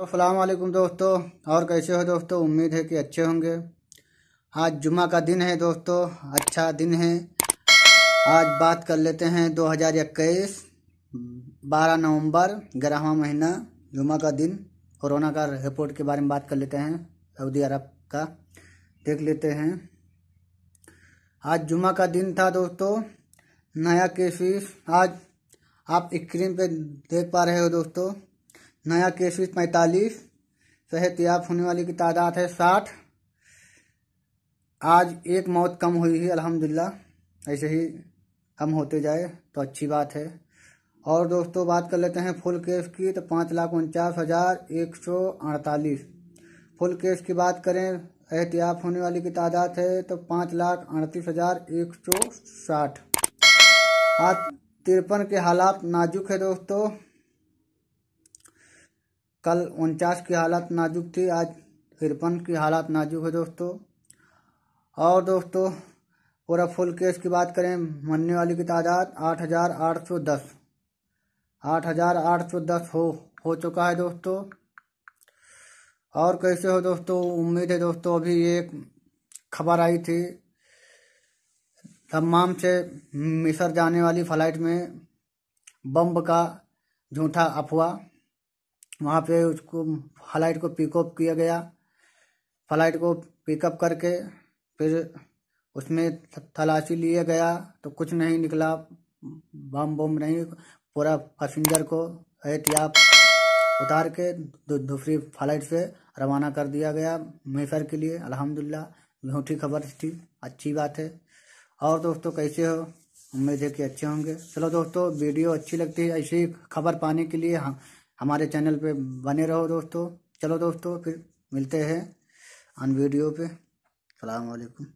तो दोस्तों और कैसे हो दोस्तों उम्मीद है कि अच्छे होंगे आज जुमा का दिन है दोस्तों अच्छा दिन है आज बात कर लेते हैं 2021 बारह नवम्बर ग्यारहवा महीना जुमा का दिन कोरोना का रिपोर्ट के बारे में बात कर लेते हैं सऊदी अरब का देख लेते हैं आज जुमा का दिन था दोस्तों नया केसेस आज आप स्क्रीन पे देख पा रहे हो दोस्तों नया केस विथ पैंतालीस सेहतियाब होने वाले की तादाद है साठ आज एक मौत कम हुई है अल्हम्दुलिल्लाह ऐसे ही कम होते जाए तो अच्छी बात है और दोस्तों बात कर लेते हैं फुल केस की तो पाँच लाख उनचास हज़ार एक सौ अड़तालीस फुल केस की बात करें एहतियात होने वाली की तादाद है तो पाँच लाख अड़तीस हज़ार एक सौ साठ आज तिरपन के हालात नाजुक है दोस्तों कल उनचास की हालत नाजुक थी आज तिरपन की हालत नाजुक है दोस्तों और दोस्तों पूरा फुल केस की बात करें मरने वाली की तादाद आठ हज़ार आठ सौ दस आठ हज़ार आठ सौ दस हो हो चुका है दोस्तों और कैसे हो दोस्तों उम्मीद है दोस्तों अभी एक खबर आई थी दम्माम से मिसर जाने वाली फ्लाइट में बम का झूठा अफवाह वहाँ पे उसको फ्लाइट को पिकअप किया गया फ्लाइट को पिकअप करके फिर उसमें तलाशी लिया गया तो कुछ नहीं निकला बम बम नहीं पूरा पैसेंजर को एहतियात उतार के दूसरी फ्लाइट से रवाना कर दिया गया मेफर के लिए अल्हम्दुलिल्लाह झूठी खबर थी अच्छी बात है और दोस्तों कैसे हो उम्मीद है कि अच्छे होंगे चलो दोस्तों वीडियो अच्छी लगती है ऐसी खबर पाने के लिए हाँ हमारे चैनल पे बने रहो दोस्तों चलो दोस्तों फिर मिलते हैं अन वीडियो पे अलैक्म